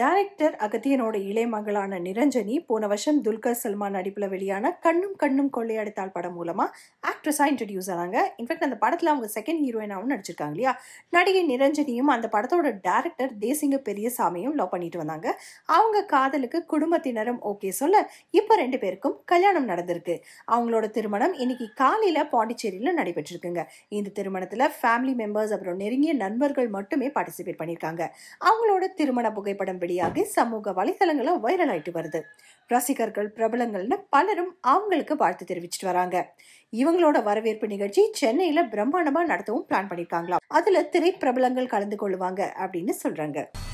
director அகத்தியனோட இளைய மகளான நிரஞ்சனி போன வருஷம் துல்கர் சல்மான் நடிப்பில் வெளியான கண்ணும் கண்ணும் கொள்ளையடித்தாள் படம் மூலமாக ஆக்ட்ரஸாக இன்ட்ரடியூஸ் ஆனாங்க இன்ஃபேக்ட் அந்த படத்தில் அவங்க செகண்ட் ஹீரோயினாகவும் நடிச்சிருக்காங்க இல்லையா நடிகை நிரஞ்சனியும் அந்த படத்தோட டேரக்டர் தேசிங்க பெரியசாமியும் லவ் பண்ணிட்டு வந்தாங்க அவங்க காதலுக்கு குடும்பத்தினரும் ஓகே சொல்ல இப்போ ரெண்டு பேருக்கும் கல்யாணம் நடந்திருக்கு அவங்களோட திருமணம் இன்னைக்கு காலையில் பாண்டிச்சேரியில் நடைபெற்றிருக்குங்க இந்த திருமணத்தில் ஃபேமிலி மெம்பர்ஸ் அப்புறம் நெருங்கிய நண்பர்கள் மட்டுமே பார்ட்டிசிபேட் பண்ணியிருக்காங்க அவங்களோட திருமண புகைப்படம் வெளியாகி சமூக வலைதளங்களும் வைரல் ஆயிட்டு வருது ரசிகர்கள் பிரபலங்கள்னு பலரும் அவங்களுக்கு வாழ்த்து தெரிவிச்சிட்டு வராங்க இவங்களோட படத்தோட வரவேற்பு நிகழ்ச்சி சென்னையில பிரம்மாண்டமா நடத்தவும் பிளான் பண்ணிருக்காங்களா அதுல திரைப்பிரபலங்கள் கலந்து கொள்ளுவாங்க அப்படின்னு சொல்றாங்க